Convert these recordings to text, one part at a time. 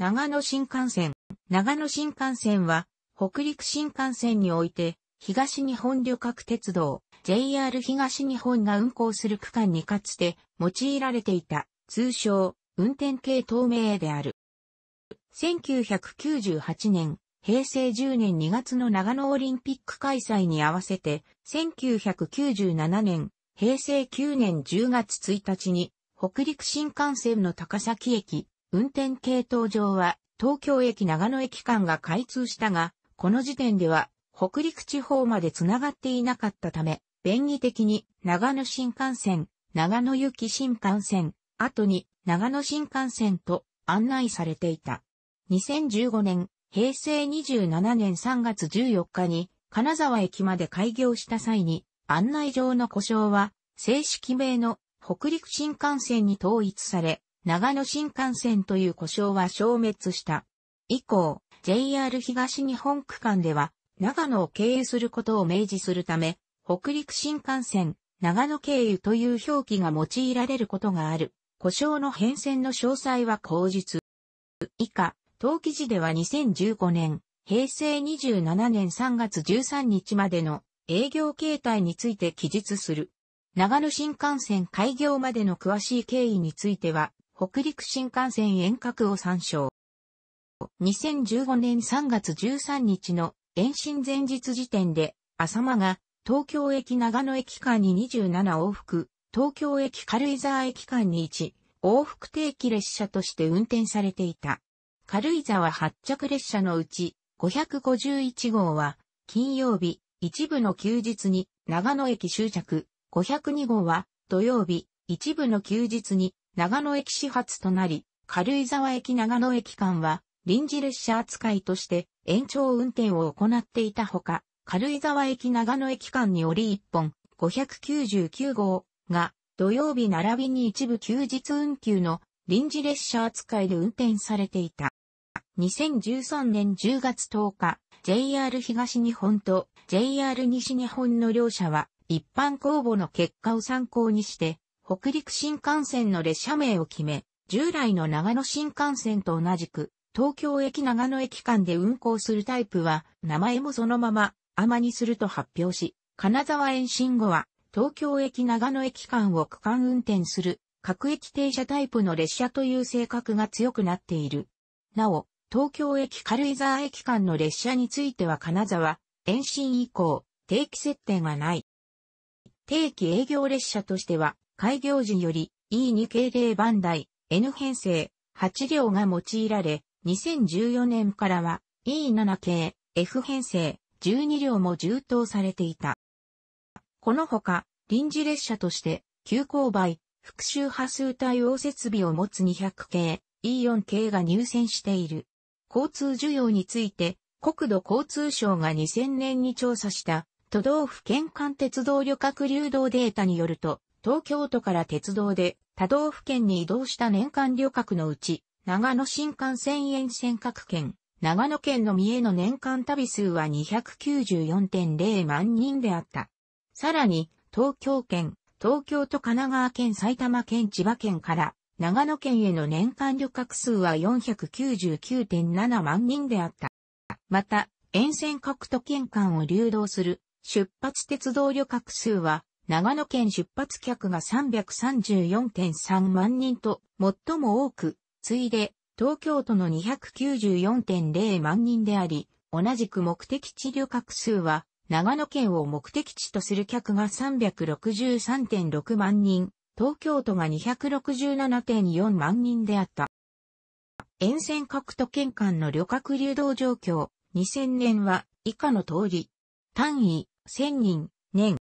長野新幹線。長野新幹線は、北陸新幹線において、東日本旅客鉄道、JR 東日本が運行する区間にかつて用いられていた、通称、運転系透明である。1998年、平成10年2月の長野オリンピック開催に合わせて、1997年、平成9年10月1日に、北陸新幹線の高崎駅、運転系統上は東京駅長野駅間が開通したが、この時点では北陸地方までつながっていなかったため、便宜的に長野新幹線、長野行き新幹線、後に長野新幹線と案内されていた。2015年、平成27年3月14日に金沢駅まで開業した際に案内上の故障は正式名の北陸新幹線に統一され、長野新幹線という故障は消滅した。以降、JR 東日本区間では、長野を経由することを明示するため、北陸新幹線、長野経由という表記が用いられることがある。故障の変遷の詳細は口述。以下、当記事では2015年、平成27年3月13日までの営業形態について記述する。長野新幹線開業までの詳しい経緯については、北陸新幹線遠隔を参照。2015年3月13日の延伸前日時点で、浅間が東京駅長野駅間に27往復、東京駅軽井沢駅間に1往復定期列車として運転されていた。軽井沢発着列車のうち551号は金曜日一部の休日に長野駅終着、502号は土曜日一部の休日に長野駅始発となり、軽井沢駅長野駅間は臨時列車扱いとして延長運転を行っていたほか、軽井沢駅長野駅間に折り1本599号が土曜日並びに一部休日運休の臨時列車扱いで運転されていた。2013年10月10日、JR 東日本と JR 西日本の両社は一般公募の結果を参考にして北陸新幹線の列車名を決め、従来の長野新幹線と同じく、東京駅長野駅間で運行するタイプは、名前もそのまま、アにすると発表し、金沢延伸後は、東京駅長野駅間を区間運転する、各駅停車タイプの列車という性格が強くなっている。なお、東京駅軽井沢駅間の列車については金沢、延伸以降、定期設定がない。定期営業列車としては、開業時より E2 系0番台 N 編成8両が用いられ、2014年からは E7 系 F 編成12両も充当されていた。このほか、臨時列車として、急勾配、復習波数対応設備を持つ200系、E4 系が入選している。交通需要について、国土交通省が2000年に調査した、都道府県間鉄道旅客流動データによると、東京都から鉄道で多道府県に移動した年間旅客のうち、長野新幹線沿線各県、長野県の三重の年間旅数は294.0万人であった。さらに、東京県、東京都神奈川県、埼玉県、千葉県から、長野県への年間旅客数は499.7万人であった。また、沿線各都県間を流動する出発鉄道旅客数は長野県出発客が334.3万人と最も多く、次いで東京都の294.0万人であり、同じく目的地旅客数は長野県を目的地とする客が363.6万人、東京都が267.4万人であった。沿線各都県間の旅客流動状況、2000年は以下の通り、単位、1000人、年、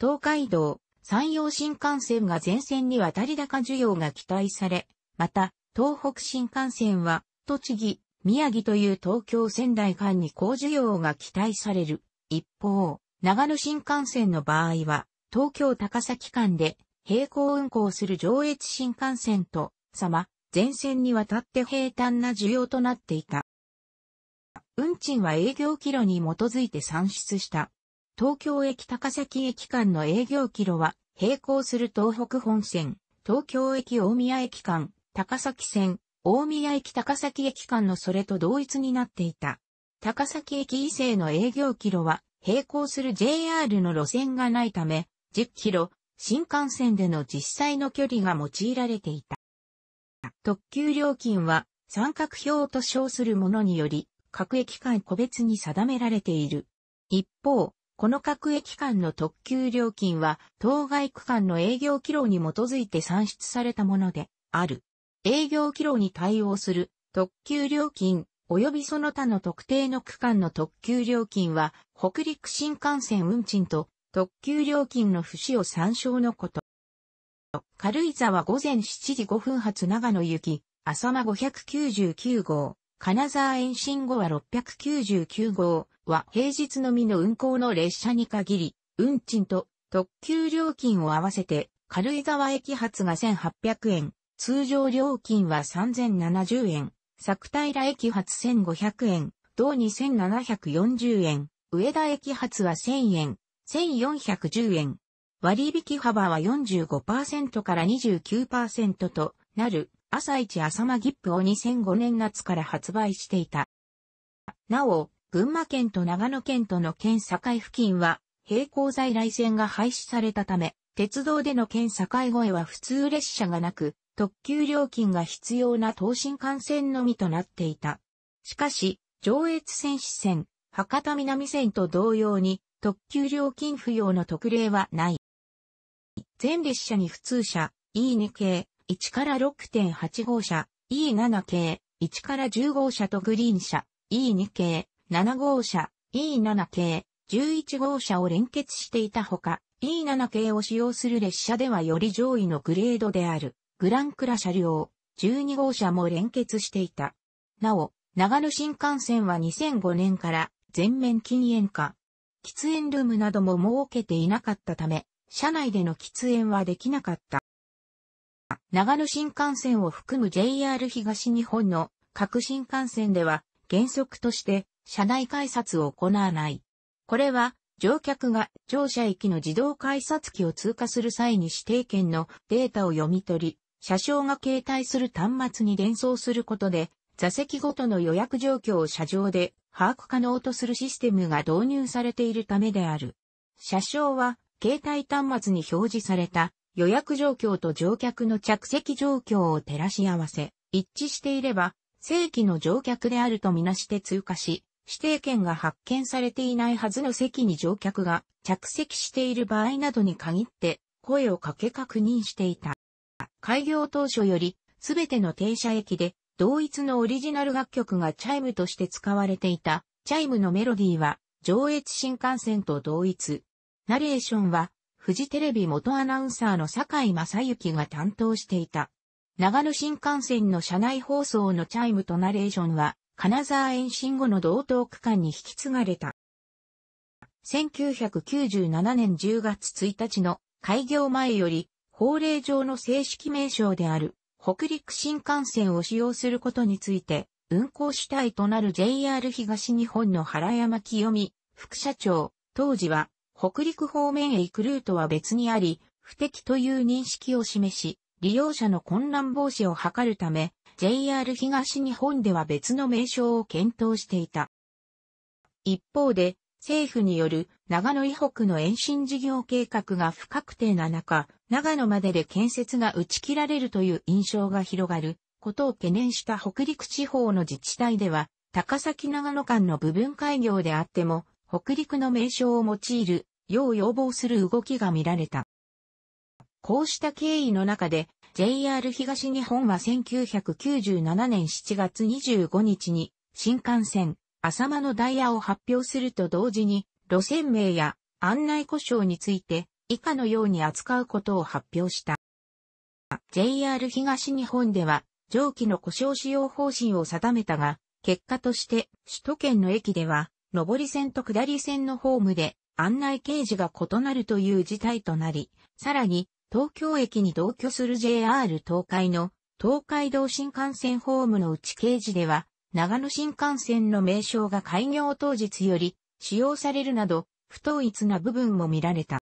東海道、山陽新幹線が全線に渡り高需要が期待され、また、東北新幹線は、栃木、宮城という東京仙台間に高需要が期待される。一方、長野新幹線の場合は、東京高崎間で並行運行する上越新幹線と、様、全線にわたって平坦な需要となっていた。運賃は営業キロに基づいて算出した東京駅高崎駅間の営業キロは、並行する東北本線、東京駅大宮駅間、高崎線、大宮駅高崎駅間のそれと同一になっていた。高崎駅以西の営業キロは、並行する JR の路線がないため、10キロ、新幹線での実際の距離が用いられていた。特急料金は、三角表と称するものにより、各駅間個別に定められている。一方、この各駅間の特急料金は、当該区間の営業機能に基づいて算出されたものである。営業機能に対応する特急料金及びその他の特定の区間の特急料金は、北陸新幹線運賃と特急料金の不を参照のこと。軽井沢午前7時5分発長野行き、浅間599号。金沢延伸後は699号は平日のみの運行の列車に限り、運賃と特急料金を合わせて、軽井沢駅発が1800円、通常料金は3070円、作平駅発1500円、同2740円、上田駅発は1000円、1410円。割引幅は45%から29%となる朝一朝間切符を2005年夏から発売していた。なお、群馬県と長野県との県境付近は、並行在来線が廃止されたため、鉄道での県境越えは普通列車がなく、特急料金が必要な東新幹線のみとなっていた。しかし、上越線支線、博多南線と同様に、特急料金不要の特例はない。全列車に普通車、E2 系、1から6.8号車、E7 系、1から10号車とグリーン車、E2 系、7号車、E7 系、11号車を連結していたほか、E7 系を使用する列車ではより上位のグレードである、グランクラ車両、12号車も連結していた。なお、長野新幹線は2005年から全面禁煙化。喫煙ルームなども設けていなかったため、車内での喫煙はできなかった。長野新幹線を含む JR 東日本の各新幹線では原則として車内改札を行わない。これは乗客が乗車駅の自動改札機を通過する際に指定券のデータを読み取り、車掌が携帯する端末に伝送することで、座席ごとの予約状況を車上で把握可能とするシステムが導入されているためである。車掌は携帯端末に表示された予約状況と乗客の着席状況を照らし合わせ、一致していれば、正規の乗客であるとみなして通過し、指定券が発見されていないはずの席に乗客が着席している場合などに限って声をかけ確認していた。開業当初よりすべての停車駅で同一のオリジナル楽曲がチャイムとして使われていた。チャイムのメロディーは上越新幹線と同一。ナレーションはフジテレビ元アナウンサーの坂井正幸が担当していた。長野新幹線の車内放送のチャイムとナレーションは、金沢延伸後の同等区間に引き継がれた。1997年10月1日の開業前より、法令上の正式名称である北陸新幹線を使用することについて、運行主体となる JR 東日本の原山清美、副社長、当時は北陸方面へ行くルートは別にあり、不適という認識を示し、利用者の混乱防止を図るため、JR 東日本では別の名称を検討していた。一方で、政府による長野以北の延伸事業計画が不確定な中、長野までで建設が打ち切られるという印象が広がることを懸念した北陸地方の自治体では、高崎長野間の部分開業であっても、北陸の名称を用いる、よう要望する動きが見られた。こうした経緯の中で、JR 東日本は1997年7月25日に、新幹線、浅間のダイヤを発表すると同時に、路線名や案内故障について、以下のように扱うことを発表した。JR 東日本では、上記の故障使用方針を定めたが、結果として、首都圏の駅では、上り線と下り線のホームで案内掲示が異なるという事態となり、さらに東京駅に同居する JR 東海の東海道新幹線ホームの内掲示では、長野新幹線の名称が開業当日より使用されるなど、不統一な部分も見られた。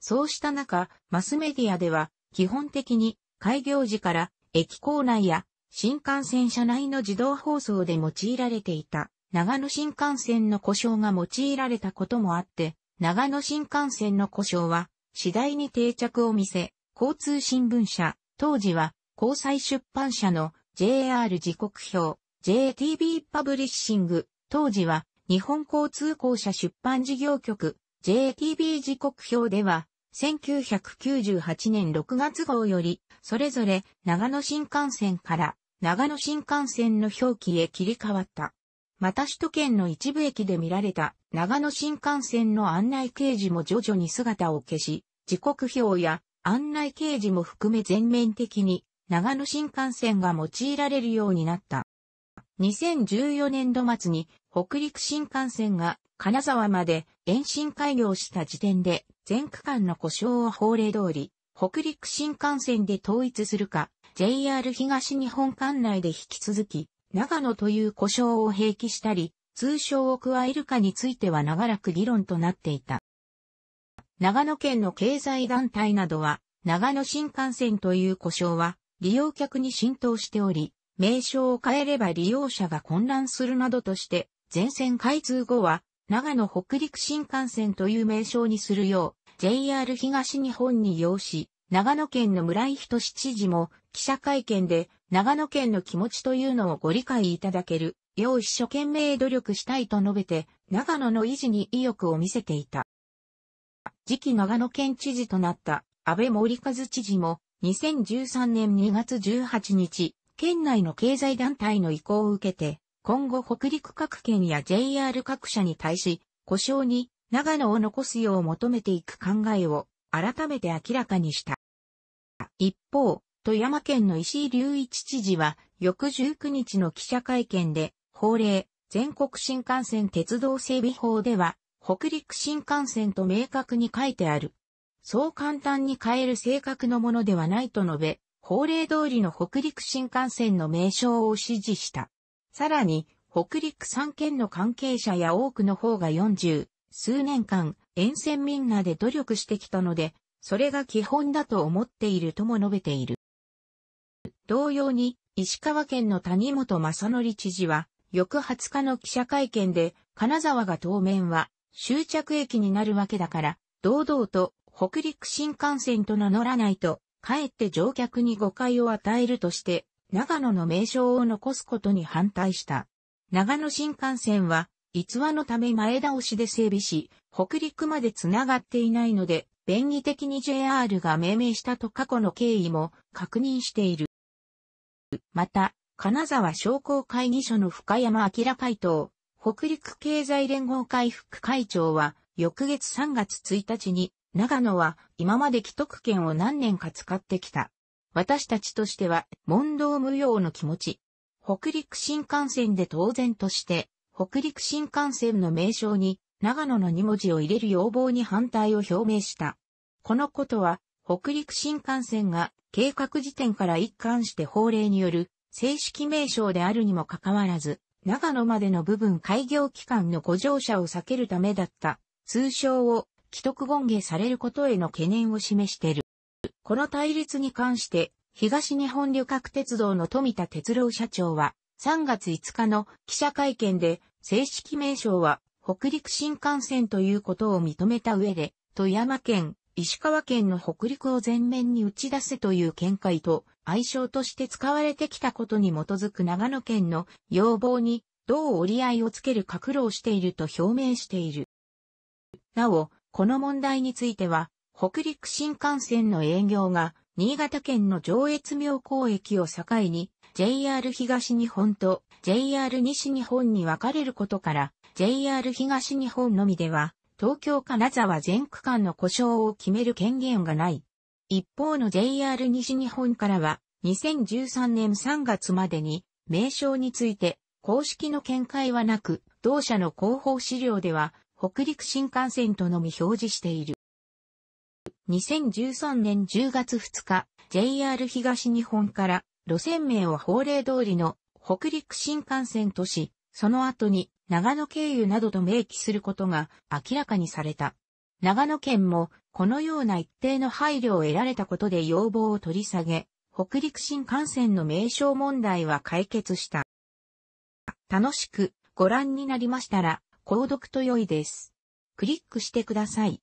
そうした中、マスメディアでは、基本的に開業時から駅構内や新幹線車内の自動放送で用いられていた長野新幹線の故障が用いられたこともあって、長野新幹線の故障は次第に定着を見せ、交通新聞社、当時は交際出版社の JR 時刻表、JTB パブリッシング、当時は日本交通公社出版事業局、JTB 時刻表では、1998年6月号より、それぞれ長野新幹線から長野新幹線の表記へ切り替わった。また首都圏の一部駅で見られた長野新幹線の案内掲示も徐々に姿を消し、時刻表や案内掲示も含め全面的に長野新幹線が用いられるようになった。2014年度末に北陸新幹線が金沢まで延伸開業した時点で全区間の故障を法令通り北陸新幹線で統一するか JR 東日本管内で引き続き長野という故障を併記したり、通称を加えるかについては長らく議論となっていた。長野県の経済団体などは、長野新幹線という故障は、利用客に浸透しており、名称を変えれば利用者が混乱するなどとして、全線開通後は、長野北陸新幹線という名称にするよう、JR 東日本に要し、長野県の村井人知事も記者会見で長野県の気持ちというのをご理解いただけるよう一生懸命努力したいと述べて、長野の維持に意欲を見せていた。次期長野県知事となった安倍森和知事も2013年2月18日、県内の経済団体の意向を受けて、今後北陸各県や JR 各社に対し、故障に長野を残すよう求めていく考えを改めて明らかにした。一方、富山県の石井隆一知事は、翌19日の記者会見で、法令、全国新幹線鉄道整備法では、北陸新幹線と明確に書いてある。そう簡単に変える性格のものではないと述べ、法令通りの北陸新幹線の名称を指示した。さらに、北陸三県の関係者や多くの方が40、数年間、沿線みんなで努力してきたので、それが基本だと思っているとも述べている。同様に、石川県の谷本正則知事は、翌20日の記者会見で、金沢が当面は終着駅になるわけだから、堂々と北陸新幹線と名乗らないと、かえって乗客に誤解を与えるとして、長野の名称を残すことに反対した。長野新幹線は、逸話のため前倒しで整備し、北陸まで繋がっていないので、便宜的に JR が命名したと過去の経緯も確認している。また、金沢商工会議所の深山明会頭、北陸経済連合会副会長は、翌月3月1日に、長野は今まで既得権を何年か使ってきた。私たちとしては問答無用の気持ち。北陸新幹線で当然として、北陸新幹線の名称に長野の2文字を入れる要望に反対を表明した。このことは、北陸新幹線が計画時点から一貫して法令による正式名称であるにもかかわらず、長野までの部分開業期間のご乗車を避けるためだった、通称を既得権下されることへの懸念を示している。この対立に関して、東日本旅客鉄道の富田哲郎社長は、3月5日の記者会見で、正式名称は北陸新幹線ということを認めた上で、富山県、石川県の北陸を前面に打ち出せという見解と、愛称として使われてきたことに基づく長野県の要望に、どう折り合いをつけるか苦労していると表明している。なお、この問題については、北陸新幹線の営業が、新潟県の上越妙高駅を境に、JR 東日本と JR 西日本に分かれることから、JR 東日本のみでは、東京金沢全区間の故障を決める権限がない。一方の JR 西日本からは、2013年3月までに、名称について、公式の見解はなく、同社の広報資料では、北陸新幹線とのみ表示している。2013年10月2日、JR 東日本から、路線名を法令通りの北陸新幹線とし、その後に長野経由などと明記することが明らかにされた。長野県もこのような一定の配慮を得られたことで要望を取り下げ、北陸新幹線の名称問題は解決した。楽しくご覧になりましたら、購読と良いです。クリックしてください。